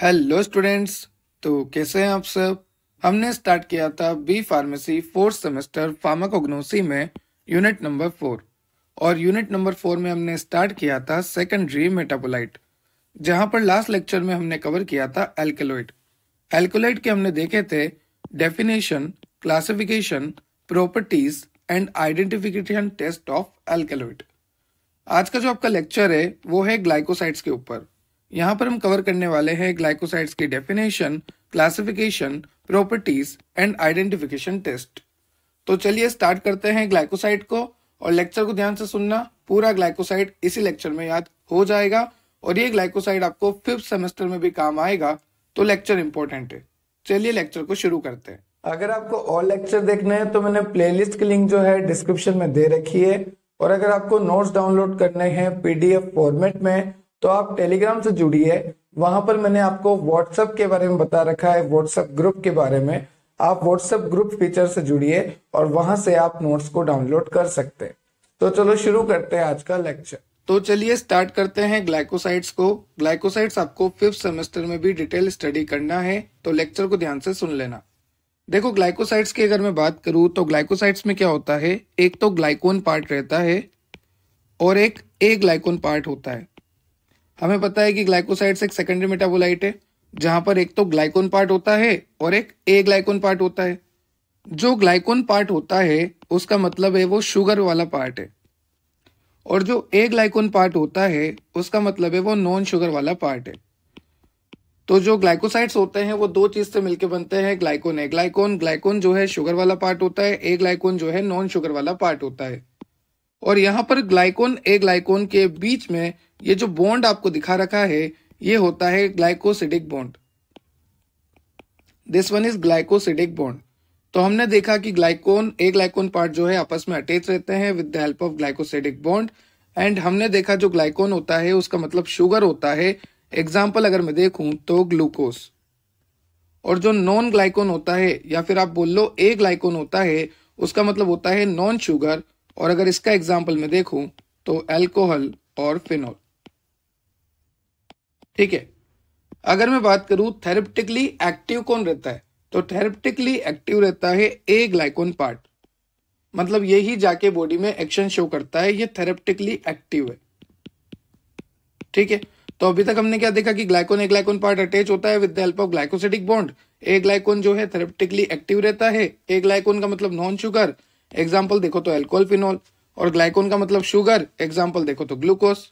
Hello students तो कैसे हैं आप सब हमने स्टार्ट किया था B pharmacy fourth semester pharmacognosy में यूनिट नंबर फोर और यूनिट नंबर फोर में हमने स्टार्ट किया था सेकेंडरी मेटाबोलाइट जहां पर लास्ट लेक्चर में हमने कवर किया था एल्केलोइड एल्कोलाइट के हमने देखे थे definition classification properties and identification test of alkaloid आज का जो आपका लेक्चर है वो है ग्लाइकोसाइड्स के ऊपर यहाँ पर हम कवर करने वाले हैं ग्लाइकोसाइड्स की definition classification properties and identification test तो चलिए स्टार्ट करते हैं ग्लाइकोसाइड को और लेक्चर को ध्यान से सुनना पूरा ग्लाइकोसाइड इसी लेक्चर में याद हो जाएगा और ये ग्लाइकोसाइड आपको फिफ्थ सेमेस्टर में भी काम आएगा तो लेक्चर इंपॉर्टेंट है चलिए लेक्चर को शुरू करते हैं अगर आपको और लेक्चर देखने हैं तो मैंने प्लेलिस्ट की लिंक जो है डिस्क्रिप्शन में दे रखी है और अगर आपको नोट्स डाउनलोड करने हैं पीडीएफ फॉर्मेट में तो आप टेलीग्राम से जुड़िए वहां पर मैंने आपको व्हाट्सएप के बारे में बता रखा है व्हाट्सएप ग्रुप के बारे में आप व्हाट्सएप ग्रुप फीचर से जुड़िए और वहां से आप नोट्स को डाउनलोड कर सकते हैं तो चलो शुरू करते हैं आज का लेक्चर तो चलिए स्टार्ट करते हैं ग्लाइकोसाइड्स को ग्लाइकोसाइड्स आपको फिफ्थ सेमेस्टर में भी डिटेल स्टडी करना है तो लेक्चर को ध्यान से सुन लेना देखो ग्लाइकोसाइड्स की अगर मैं बात करूं तो ग्लाइकोसाइड्स में क्या होता है एक तो ग्लाइकोन पार्ट रहता है और एक ए ग्लाइकोन पार्ट होता है हमें पता है कि ग्लाइकोसाइड्स एक सेकेंडरी मेटाबोलाइट है जहां पर एक तो ग्लाइकोन पार्ट होता है और एक ए ग्लाइकोन पार्ट होता है जो ग्लाइकोन पार्ट होता है उसका मतलब है वो शुगर वाला पार्ट है और जो ए ग्लाइकोन पार्ट होता है उसका मतलब है वो नॉन शुगर वाला पार्ट है तो जो ग्लाइकोसाइड्स होते हैं वो दो चीज से मिलकर बनते हैं ग्लाइकोन ए ग्लाइकोन ग्लाइकोन जो है शुगर वाला पार्ट होता है ए ग्लाइकोन जो है नॉन शुगर वाला पार्ट होता है और यहाँ पर ग्लाइकोन ए ग्लाइकोन के बीच में ये जो बॉन्ड आपको दिखा रखा है ये होता है glycosidic bond this one is glycosidic bond तो हमने देखा कि ग्लाइकोन ए ग्लाइकोन पार्ट जो है आपस में अटैच रहते हैं with the help of glycosidic bond and हमने देखा जो ग्लाइकोन होता है उसका मतलब शुगर होता है एग्जाम्पल अगर मैं देखूं तो ग्लूकोज और जो नॉन ग्लाइकोन होता है या फिर आप बोल लो ए ग्लाइकोन होता है उसका मतलब होता है नॉन शुगर और अगर इसका एग्जाम्पल मैं देखूं तो एल्कोहल और फिनॉल ठीक है अगर मैं बात करूं थेरेप्टिकली एक्टिव कौन रहता है तो थेरेप्टिकली एक्टिव रहता है ए ग्लाइकोन पार्ट मतलब यही जाके बॉडी में एक्शन शो करता है ये थेरेप्टिकली एक्टिव है ठीक है तो अभी तक हमने क्या देखा कि ग्लाइकोन ए ग्लाइकोन पार्ट अटैच होता है with the help of glycosidic bond aglycone जो है थेरेप्टिकली एक्टिव रहता है ए ग्लाइकोन का मतलब नॉन शुगर एग्जाम्पल देखो तो एल्कोहल फिनोल और ग्लाइकोन का मतलब शुगर एग्जाम्पल देखो तो ग्लूकोस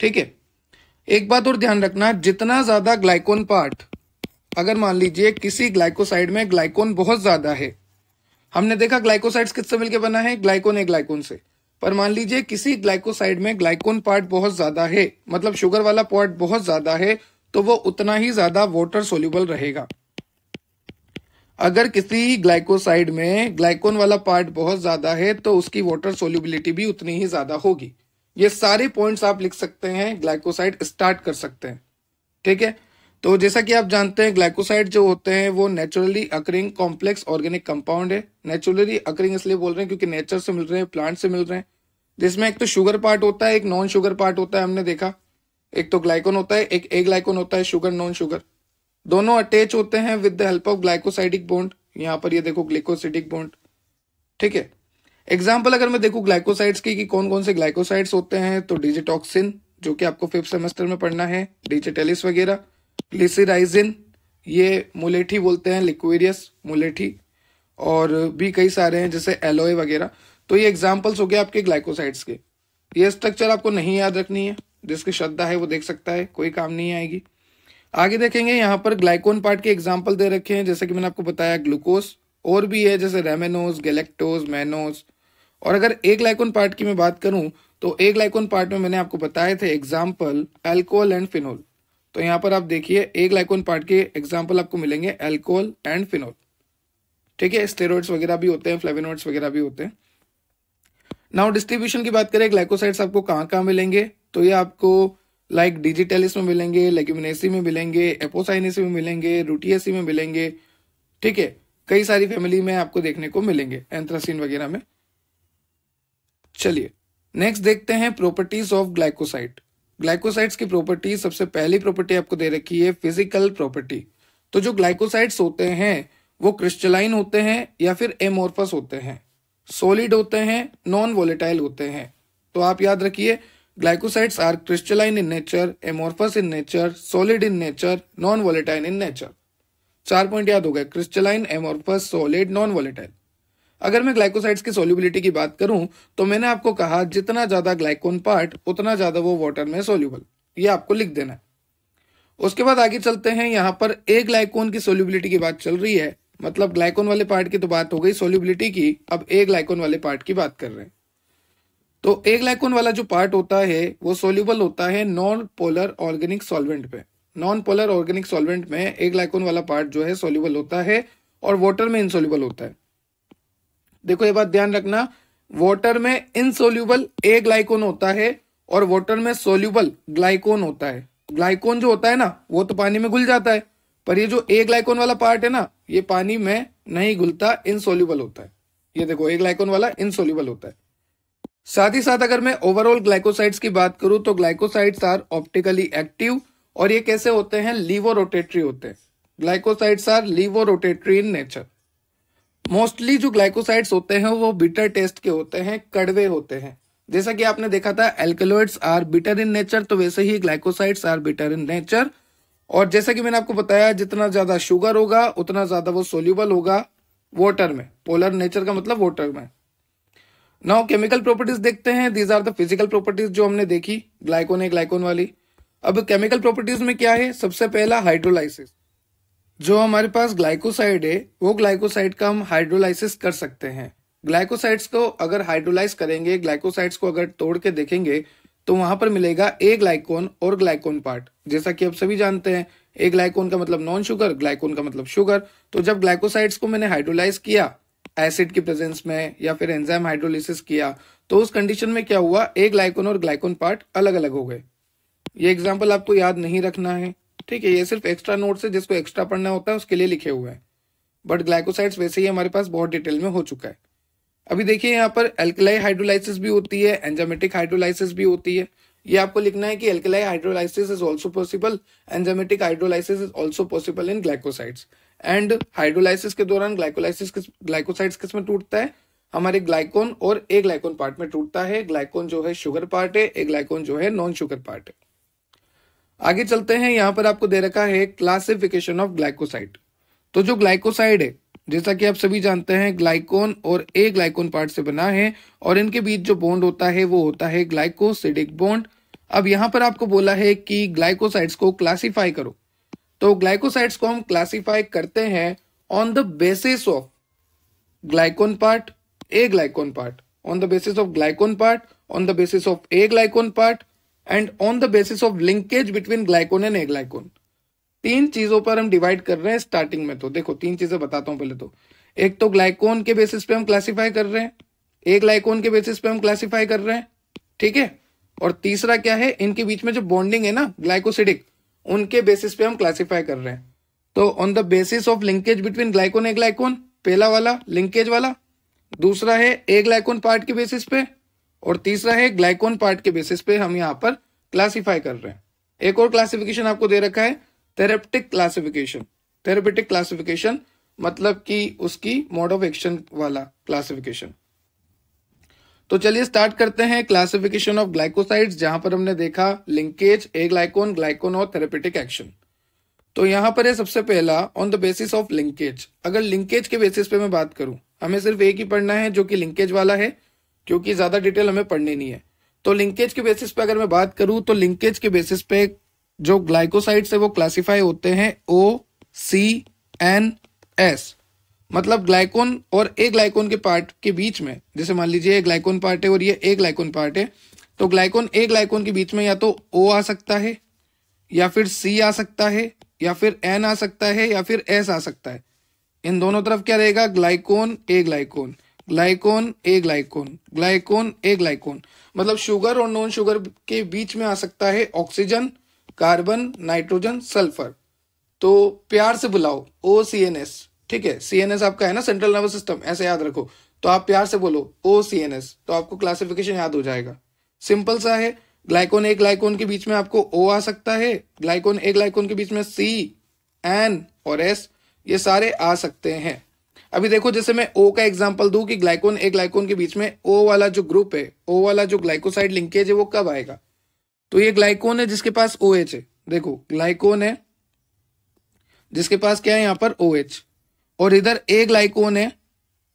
ठीक है एक बात और ध्यान रखना जितना ज्यादा ग्लाइकोन पार्ट अगर मान लीजिए किसी ग्लाइकोसाइड में ग्लाइकोन बहुत ज्यादा है हमने देखा ग्लाइकोसाइड्स किससे मिलकर बना है ग्लाइकोन एक ग्लाइकोन से पर मान लीजिए किसी ग्लाइकोसाइड में ग्लाइकोन पार्ट बहुत ज्यादा है मतलब शुगर वाला पार्ट बहुत ज्यादा है तो वो उतना ही ज्यादा वॉटर सोल्यूबल रहेगा अगर किसी ग्लाइकोसाइड में ग्लाइकोन वाला पार्ट बहुत ज्यादा है तो उसकी वाटर सोल्यूबिलिटी भी उतनी ही ज्यादा होगी ये सारे पॉइंट्स आप लिख सकते हैं ग्लाइकोसाइड स्टार्ट कर सकते हैं ठीक है तो जैसा कि आप जानते हैं ग्लाइकोसाइड जो होते हैं वो naturally occurring complex organic compound है नेचुरली अक्रिंग इसलिए बोल रहे हैं क्योंकि नेचर से मिल रहे हैं प्लांट से मिल रहे हैं जिसमें एक तो शुगर पार्ट होता है एक नॉन शुगर पार्ट होता है हमने देखा एक तो ग्लाइकोन होता है एक ए ग्लाइकोन होता है शुगर नॉन शुगर दोनों अटैच होते हैं with the help of glycosidic bond यहां पर ये देखो ग्लाइकोसाइडिक बॉन्ड ठीक है एग्जाम्पल अगर मैं देखू ग्लाइकोसाइड्स की कि कौन कौन से ग्लाइकोसाइड्स होते हैं तो डिजिटॉक्सिन जो कि आपको फिफ्थ सेमेस्टर में पढ़ना है डिजिटेलिस वगैरह ग्लिसराइजिन ये मुलेठी बोलते हैं लिक्वेरियस मुलेठी और भी कई सारे हैं जैसे एलोए वगैरह तो ये एग्जाम्पल्स हो गए आपके ग्लाइकोसाइड्स के ये स्ट्रक्चर आपको नहीं याद रखनी है जिसकी श्रद्धा है वो देख सकता है कोई काम नहीं आएगी आगे देखेंगे यहाँ पर ग्लाइकोन पार्ट के एग्जाम्पल दे रखे हैं जैसे कि मैंने आपको बताया ग्लूकोज और भी है जैसे रेमेनोज गैलेक्टोज मैनोज और अगर एक ग्लाइकोन पार्ट की मैं बात करूं तो एक ग्लाइकोन पार्ट में मैंने आपको बताए थे एग्जाम्पल एल्कोहल एंड फिनोल तो यहाँ पर आप देखिए एक ग्लाइकोन पार्ट के एग्जाम्पल आपको मिलेंगे एल्कोहल एंड फिनोल ठीक है स्टेरॉइड्स वगैरह भी होते हैं फ्लेविनोइड्स वगैरह भी होते हैं नाउ डिस्ट्रीब्यूशन की बात करें ग्लाइकोसाइड्स आपको कहाँ कहाँ मिलेंगे तो ये आपको लाइक डिजिटेलिस में मिलेंगे लेग्यूमिनेसी में मिलेंगे एपोसाइनेसी में मिलेंगे रूटीएसी में मिलेंगे ठीक है कई सारी फैमिली में आपको देखने को मिलेंगे एंथ्रासीन वगैरह में चलिए नेक्स्ट देखते हैं प्रॉपर्टीज ऑफ ग्लाइकोसाइट ग्लाइकोसाइट्स की प्रॉपर्टी सबसे पहली प्रॉपर्टी आपको दे रखी है फिजिकल प्रॉपर्टी तो जो ग्लाइकोसाइट्स होते हैं वो क्रिस्टलाइन होते हैं या फिर एमोर्फस होते हैं सॉलिड होते हैं नॉन वोलेटाइल होते हैं तो आप याद रखिए glycosides are crystalline in nature amorphous in nature solid in nature non volatile in nature चार पॉइंट याद हो गए crystalline amorphous solid non volatile अगर मैं ग्लाइकोसाइड्स की सोल्यूबिलिटी की बात करूं तो मैंने आपको कहा जितना ज्यादा ग्लाइकोन पार्ट उतना ज्यादा वो वाटर में सोल्यूबल ये आपको लिख देना है उसके बाद आगे चलते हैं यहाँ पर ए ग्लाइकोन की सोल्यूबिलिटी की बात चल रही है मतलब ग्लाइकोन वाले पार्ट की तो बात हो गई सोल्यूबिलिटी की अब ए ग्लाइकोन वाले पार्ट की बात कर रहे हैं तो एक लाइकोन वाला जो पार्ट होता है वो सोल्यूबल होता है नॉन पोलर ऑर्गेनिक सॉल्वेंट पे नॉन पोलर ऑर्गेनिक सॉल्वेंट में एक लाइकोन वाला पार्ट जो है सोल्यूबल होता है और वॉटर में इनसोल्यूबल होता है देखो ये बात ध्यान रखना वॉटर में इनसोल्यूबल ए ग्लाइकोन होता है और वॉटर में सोल्यूबल ग्लाइकोन होता है ग्लाइकोन जो होता है ना वो तो पानी में घुल जाता है पर ये जो ए ग्लाइकोन वाला पार्ट है ना ये पानी में नहीं घुलता इनसोल्यूबल होता है ये देखो ए ग्लाइकोन वाला इनसोल्यूबल होता है साथ ही साथ अगर मैं ओवरऑल ग्लाइकोसाइड्स की बात करूं तो ग्लाइकोसाइड्स आर ऑप्टिकली एक्टिव और ये कैसे होते हैं लीवो रोटेटरी होते हैं glycosides are levo rotatory in nature mostly जो ग्लाइकोसाइड्स होते हैं वो बिटर टेस्ट के होते हैं कड़वे होते हैं जैसा कि आपने देखा था alkaloids are bitter in nature तो वैसे ही glycosides are bitter in nature और जैसा कि मैंने आपको बताया जितना ज्यादा शुगर होगा उतना ज्यादा वो सोल्यूबल होगा वाटर में पोलर नेचर का मतलब वाटर में नाउ केमिकल प्रॉपर्टीज देखते हैं these are the physical properties जो हमने देखी ग्लाइकोन है ग्लाइकोन वाली अब केमिकल प्रॉपर्टीज में क्या है सबसे पहला हाइड्रोलाइसिस जो हमारे पास ग्लाइकोसाइड है वो ग्लाइकोसाइड का हम हाइड्रोलाइसिस कर सकते हैं ग्लाइकोसाइड्स को अगर हाइड्रोलाइज करेंगे ग्लाइकोसाइड्स को अगर तोड़ के देखेंगे तो वहां पर मिलेगा ए ग्लाइकोन और ग्लाइकोन पार्ट जैसा कि आप सभी जानते हैं ए ग्लाइकोन का मतलब नॉन शुगर ग्लाइकोन का मतलब शुगर तो जब ग्लाइकोसाइड्स को मैंने हाइड्रोलाइज किया एसिड की प्रेजेंस में या फिर एंजाइम हाइड्रोलिसिस किया तो उस कंडीशन में क्या हुआ एक ग्लाइकोन और ग्लाइकोन पार्ट अलग अलग हो गए ये एग्जाम्पल आपको याद नहीं रखना है ठीक है ये सिर्फ एक्स्ट्रा नोट है जिसको एक्स्ट्रा पढ़ना होता है उसके लिए लिखे हुए हैं बट ग्लाइकोसाइड्स वैसे ही हमारे पास बहुत डिटेल में हो चुका है अभी देखिए यहाँ पर एल्कलाई हाइड्रोलाइसिस भी होती है एंजामेटिक हाइड्रोलाइसिस भी होती है ये आपको लिखना है कि alkali hydrolysis is also possible enzymatic hydrolysis is also possible in glycosides and hydrolysis के दौरान ग्लाइकोलाइसिस ग्लाइकोसाइड्स किस में टूटता है हमारे ग्लाइकोन और ए ग्लाइकोन पार्ट में टूटता है ग्लाइकोन जो है शुगर पार्ट है ए ग्लाइकोन जो है नॉन शुगर पार्ट है आगे चलते हैं यहाँ पर आपको दे रखा है क्लासिफिकेशन ऑफ ग्लाइकोसाइड तो जो ग्लाइकोसाइड है जैसा कि आप सभी जानते हैं ग्लाइकोन और ए ग्लाइकोन पार्ट से बना है और इनके बीच जो बॉन्ड होता है वो होता है ग्लाइकोसिडिक बॉन्ड अब यहां पर आपको बोला है कि ग्लाइकोसाइड्स को क्लासिफाई करो तो ग्लाइकोसाइड्स को हम क्लासिफाई करते हैं on the basis of glycone part aglycone part on the basis of glycone part on the basis of aglycone part and on the basis of linkage between glycone and aglycone तीन चीजों पर हम divide कर रहे हैं starting में तो देखो तीन चीजें बताता हूं पहले तो एक तो ग्लाइकोन के बेसिस पे हम क्लासिफाई कर रहे हैं एक ग्लाइकोन के बेसिस पे हम क्लासिफाई कर रहे हैं ठीक है और तीसरा क्या है इनके बीच में जो बॉन्डिंग है ना ग्लाइकोसिडिक उनके बेसिस पे हम क्लासिफाई कर रहे हैं तो on the basis of linkage between glycone aglycone पहला वाला लिंकेज वाला दूसरा है ए ग्लाइकोन पार्ट के बेसिस पे और तीसरा है ग्लाइकोन पार्ट के बेसिस पे हम यहाँ पर क्लासीफाई कर रहे हैं एक और क्लासिफिकेशन आपको दे रखा है थेरेप्टिक क्लासिफिकेशन थेरेपेटिक क्लासिफिकेशन मतलब कि उसकी मोड ऑफ एक्शन वाला क्लासिफिकेशन तो चलिए स्टार्ट करते हैं क्लासिफिकेशन ऑफ ग्लाइकोसाइड्स जहां पर हमने देखा लिंकेज ए ग्लाइकोन ग्लाइकोन और थेरेपेटिक एक्शन तो यहां पर है सबसे पहला on the basis of linkage अगर लिंकेज के बेसिस पे मैं बात करूं हमें सिर्फ एक ही पढ़ना है जो कि लिंकेज वाला है क्योंकि ज्यादा डिटेल हमें पढ़नी नहीं है तो लिंकेज के बेसिस पे अगर मैं बात करूं तो लिंकेज के बेसिस पे जो ग्लाइकोसाइड्स है वो क्लासीफाई होते हैं ओ सी एन एस मतलब ग्लाइकोन और ए ग्लाइकोन के पार्ट के बीच में जैसे मान लीजिए ये ग्लाइकोन पार्ट है और ये ए ग्लाइकोन पार्ट है तो ग्लाइकोन ए ग्लाइकोन के बीच में या तो ओ आ सकता है या फिर सी आ सकता है या फिर एन आ सकता है या फिर एस आ सकता है इन दोनों तरफ क्या रहेगा ग्लाइकोन ए ग्लाइकोन ग्लाइकोन ए ग्लाइकोन ग्लाइकोन ए ग्लाइकोन मतलब शुगर और नॉन शुगर के बीच में आ सकता है ऑक्सीजन कार्बन नाइट्रोजन सल्फर तो प्यार से बुलाओ ओ सी एन एस ठीक है सीएनएस आपका है ना सेंट्रल नर्वस सिस्टम ऐसे याद रखो तो आप प्यार से बोलो ओ सी एन एस तो आपको क्लासिफिकेशन याद हो जाएगा सिंपल सा है ग्लाइकोन ए ग्लाइकोन के बीच में आपको ओ आ सकता है ग्लाइकोन ए ग्लाइकोन के बीच में सी एन और एस ये सारे आ सकते हैं अभी देखो जैसे मैं ओ का एग्जाम्पल दू कि ग्लाइकोन ए ग्लाइकोन के बीच में ओ वाला जो ग्रुप है ओ वाला जो ग्लाइकोसाइड लिंकेज है वो कब आएगा तो ये ग्लाइकोन है जिसके पास ओ एच है देखो ग्लाइकोन है जिसके पास क्या है यहां पर ओ OH. एच और इधर ए ग्लाइकोन है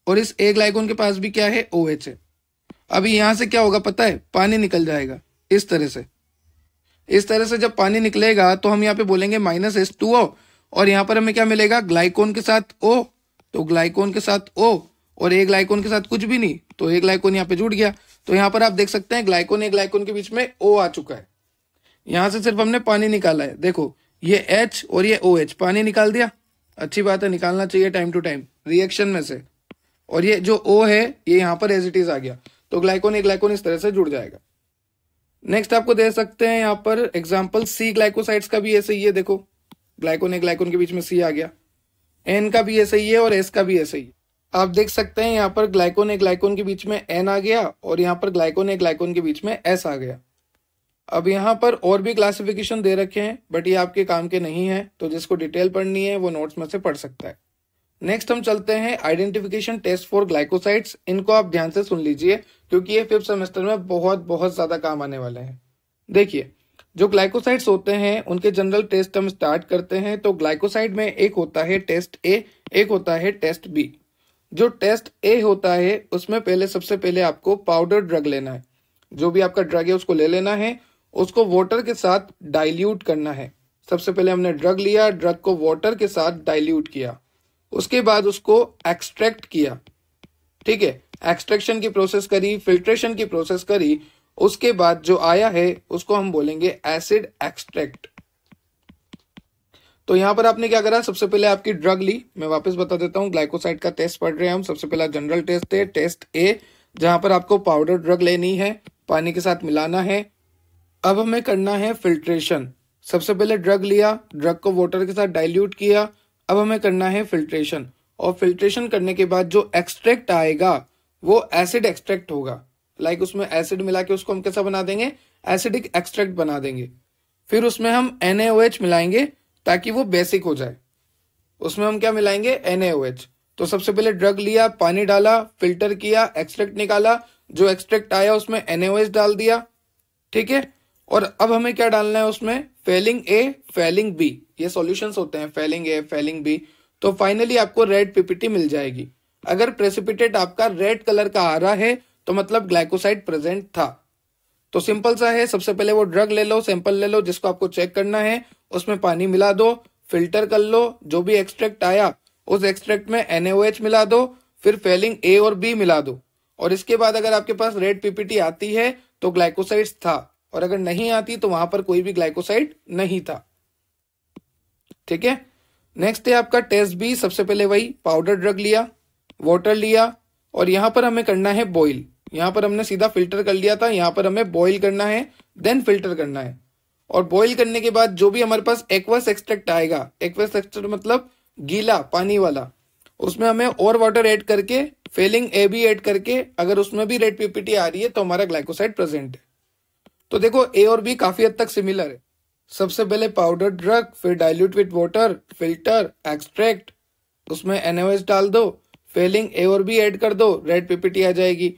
और इस ए ग्लाइकोन के पास भी क्या है ओ OH है अभी यहां से क्या होगा पता है पानी निकल जाएगा इस तरह से इस तरह से जब पानी निकलेगा तो हम यहाँ पे बोलेंगे माइनस एस टू ओ और यहाँ पर हमें क्या मिलेगा ग्लाइकोन के साथ ओ तो ग्लाइकोन के साथ ओ और एक ग्लाइकोन के साथ कुछ भी नहीं तो एक ग्लाइकोन यहाँ पे जुड़ गया तो यहाँ पर आप देख सकते हैं ग्लाइकोन एक ग्लाइकोन के बीच में ओ आ चुका है यहां से सिर्फ हमने पानी निकाला है देखो ये एच और ये ओ OH, एच पानी निकाल दिया अच्छी बात है निकालना चाहिए टाइम टू टाइम रिएक्शन में से और ये जो ओ है ये यहां पर एज इट इज आ गया तो ग्लाइकोन एक ग्लाइकोन इस तरह से जुड़ जाएगा नेक्स्ट आपको दे सकते हैं यहां पर एग्जाम्पल सी ग्लाइकोसाइड्स का भी ऐसे ही है देखो ग्लाइकोन एक ग्लाइकोन के बीच में सी आ गया एन का भी ऐसे ही है और एस का भी ऐसे ही है आप देख सकते हैं यहां पर ग्लाइकोन एक ग्लाइकोन के बीच में एन आ गया और यहां पर ग्लाइकोन एक ग्लाइकोन के बीच में एस आ गया अब यहाँ पर और भी क्लासिफिकेशन दे रखे हैं बट ये आपके काम के नहीं है तो जिसको डिटेल पढ़नी है वो नोट्स में से पढ़ सकता है नेक्स्ट हम चलते हैं आइडेंटिफिकेशन टेस्ट फॉर ग्लाइकोसाइड्स इनको आप ध्यान से सुन लीजिए क्योंकि ये फिफ्थ सेमेस्टर में बहुत बहुत ज़्यादा काम आने वाले हैं देखिए जो ग्लाइकोसाइड्स होते हैं उनके जनरल टेस्ट हम स्टार्ट करते हैं तो ग्लाइकोसाइड में एक होता है टेस्ट ए एक होता है टेस्ट बी जो टेस्ट ए होता है उसमें पहले सबसे पहले आपको पाउडर ड्रग लेना है जो भी आपका ड्रग है उसको ले लेना है उसको वाटर के साथ डाइल्यूट करना है सबसे पहले हमने ड्रग लिया ड्रग को वाटर के साथ डाइल्यूट किया उसके बाद उसको एक्सट्रैक्ट किया ठीक है एक्सट्रैक्शन की प्रोसेस करी फिल्ट्रेशन की प्रोसेस करी उसके बाद जो आया है उसको हम बोलेंगे एसिड एक्सट्रैक्ट तो यहां पर आपने क्या करा सबसे पहले आपकी ड्रग ली मैं वापस बता देता हूं ग्लाइकोसाइड का टेस्ट पढ़ रहे हैं हम सबसे पहला जनरल टेस्ट है टेस्ट ए जहां पर आपको पाउडर ड्रग लेनी है पानी के साथ मिलाना है अब हमें करना है फिल्ट्रेशन सबसे पहले ड्रग लिया ड्रग को वाटर के साथ डाइल्यूट किया अब हमें करना है फिल्ट्रेशन और फिल्ट्रेशन करने के बाद जो एक्सट्रैक्ट आएगा वो एसिड एक्सट्रैक्ट होगा लाइक उसमें एसिड मिला के उसको हम कैसा बना देंगे एसिडिक एक्सट्रैक्ट बना देंगे फिर उसमें हम एन मिलाएंगे ताकि वो बेसिक हो जाए उसमें हम क्या मिलाएंगे एन तो सबसे पहले ड्रग लिया पानी डाला फिल्टर किया एक्सट्रैक्ट निकाला जो एक्सट्रैक्ट आया उसमें एन डाल दिया ठीक है और अब हमें क्या डालना है उसमें फेलिंग ए फेलिंग बी ये सोल्यूशन होते हैं फेलिंग ए फेलिंग बी तो फाइनली आपको रेड पीपीटी मिल जाएगी अगर प्रेसिपिटेट आपका रेड कलर का आ रहा है तो मतलब ग्लाइकोसाइड प्रेजेंट था तो सिंपल सा है सबसे पहले वो ड्रग ले लो सैंपल ले लो जिसको आपको चेक करना है उसमें पानी मिला दो फिल्टर कर लो जो भी एक्सट्रैक्ट आया उस एक्सट्रैक्ट में एनएओएच मिला दो फिर फेलिंग ए और बी मिला दो और इसके बाद अगर आपके पास रेड पीपीटी आती है तो ग्लाइकोसाइड्स था और अगर नहीं आती तो वहां पर कोई भी ग्लाइकोसाइड नहीं था ठीक है नेक्स्ट है आपका टेस्ट भी सबसे पहले वही पाउडर ड्रग लिया वाटर लिया और यहां पर हमें करना है बॉइल यहां पर हमने सीधा फिल्टर कर लिया था यहां पर हमें बॉइल करना है देन फिल्टर करना है और बॉइल करने के बाद जो भी हमारे पास एक्वस एक्सट्रेक्ट आएगा एक्वस एक्सट्रेक्ट मतलब गीला पानी वाला उसमें हमें और वाटर ऐड करके फेलिंग ए भी एड करके अगर उसमें भी रेड पीपीटी आ रही है तो हमारा ग्लाइकोसाइड प्रेजेंट है तो देखो ए और बी काफी हद तक सिमिलर है सबसे पहले पाउडर ड्रग फिर dilute with water filter extract उसमें एनओएस डाल दो फेलिंग ए और बी ऐड कर दो रेड पीपीटी आ जाएगी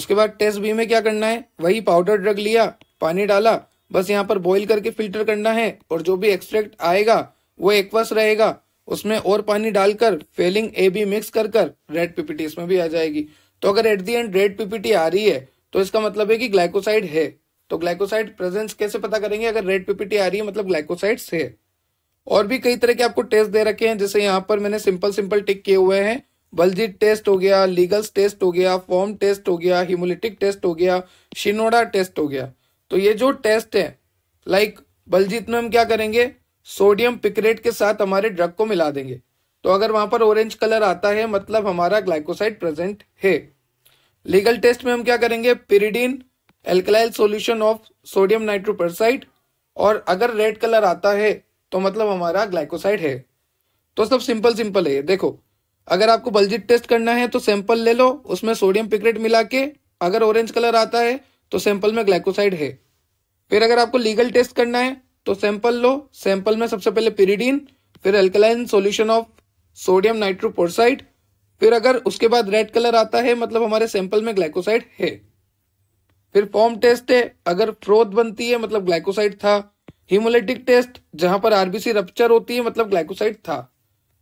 उसके बाद टेस्ट बी में क्या करना है वही पाउडर ड्रग लिया पानी डाला बस यहाँ पर बॉईल करके फिल्टर करना है और जो भी एक्सट्रैक्ट आएगा वो एक्वस रहेगा उसमें और पानी डालकर फेलिंग ए बी मिक्स कर कर रेड पीपीटी इसमें भी आ जाएगी तो अगर at the end red PPT आ रही है तो इसका मतलब है कि ग्लाइकोसाइड है तो ग्लाइकोसाइड प्रेजेंस कैसे पता करेंगे अगर रेड पीपीटी आ रही है मतलब ग्लाइकोसाइड्स है और भी कई तरह के आपको टेस्ट दे रखे हैं जैसे यहाँ पर मैंने सिंपल सिंपल टिक किए हुए हैं बलजीत टेस्ट हो गया लीगल्स टेस्ट हो गया फॉर्म टेस्ट हो गया हिमोलिटिक टेस्ट हो गया शिनोडा टेस्ट हो गया तो ये जो टेस्ट है लाइक बलजीत में हम क्या करेंगे सोडियम पिकरेट के साथ हमारे ड्रग को मिला देंगे तो अगर वहां पर ऑरेंज कलर आता है मतलब हमारा ग्लाइकोसाइड प्रेजेंट है लीगल टेस्ट में हम क्या करेंगे पिरिडीन एल्कलाइल सोल्यूशन ऑफ सोडियम नाइट्रोपरसाइड और अगर रेड कलर आता है तो मतलब हमारा ग्लाइकोसाइड है तो सब सिंपल सिंपल है देखो अगर आपको बल्जिट टेस्ट करना है तो सैंपल ले लो उसमें सोडियम पिकरेट मिला के अगर ऑरेंज कलर आता है तो सैंपल में ग्लाइकोसाइड है फिर अगर आपको लीगल टेस्ट करना है तो सैंपल लो सैंपल में सबसे पहले पिरीडीन फिर alkaline solution of sodium nitroprusside फिर अगर उसके बाद रेड कलर आता है मतलब हमारे सैंपल में ग्लाइकोसाइड है फिर फॉर्म टेस्ट है अगर फ्रोथ बनती है मतलब ग्लाइकोसाइड था हिमोलेटिक टेस्ट जहां पर आरबीसी रप्चर होती है मतलब ग्लाइकोसाइड था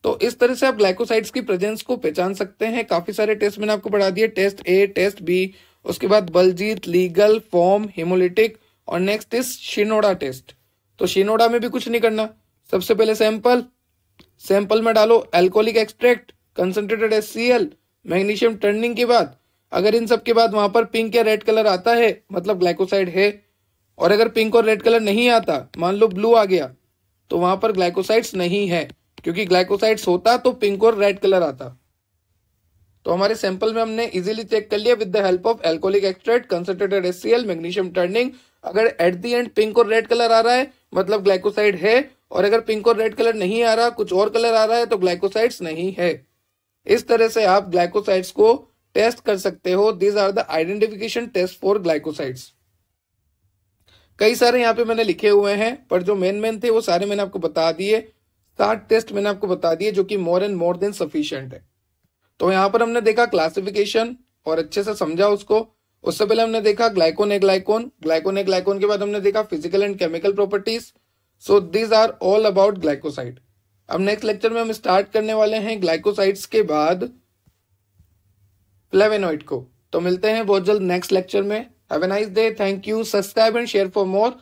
तो इस तरह से आप ग्लाइकोसाइड्स की प्रेजेंस को पहचान सकते हैं काफी सारे टेस्ट मैंने आपको पढ़ा दिए टेस्ट ए टेस्ट बी उसके बाद बलजीत लीगल फॉर्म हिमोलिटिक और नेक्स्ट इज शिनोडा टेस्ट तो शिनोडा में भी कुछ नहीं करना सबसे पहले सैंपल सैंपल में डालो एल्कोलिक एक्सट्रैक्ट कंसनट्रेटेड एस मैग्नीशियम टर्निंग के बाद अगर इन सब के बाद वहां पर पिंक या रेड कलर आता है मतलब ग्लाइकोसाइड है और अगर पिंक और रेड कलर नहीं आता मान लो ब्लू आ गया तो वहां पर ग्लाइकोसाइड्स नहीं है क्योंकि ग्लाइकोसाइड्स होता तो पिंक और रेड कलर आता तो हमारे सैंपल में हमने इजीली चेक कर लिया with the help of alcoholic extract concentrated HCl magnesium turning अगर एट दी एंड पिंक और रेड कलर आ रहा है मतलब ग्लाइकोसाइड है और अगर पिंक और रेड कलर नहीं आ रहा कुछ और कलर आ रहा है तो ग्लाइकोसाइड्स नहीं है इस तरह से आप ग्लाइकोसाइड्स को टेस्ट कर सकते हो these are the identification test for glycosides कई सारे यहाँ पे मैंने लिखे हुए हैं पर जो मेन मेन थे वो सारे मैंने आपको बता दिए सात टेस्ट मैंने आपको बता दिए जो कि more and more than sufficient है तो यहां पर हमने देखा क्लासिफिकेशन और अच्छे से समझा उसको उससे पहले हमने देखा ग्लाइकोन ए ग्लाइकोन ग्लाइकोन ग्लाइकोन के बाद हमने देखा physical and chemical properties so these are all about glycoside अब नेक्स्ट लेक्चर में हम स्टार्ट करने वाले हैं ग्लाइकोसाइड्स के बाद फ्लेवेनॉइड को तो मिलते हैं बहुत जल्द नेक्स्ट लेक्चर में have a nice day thank you subscribe and share for more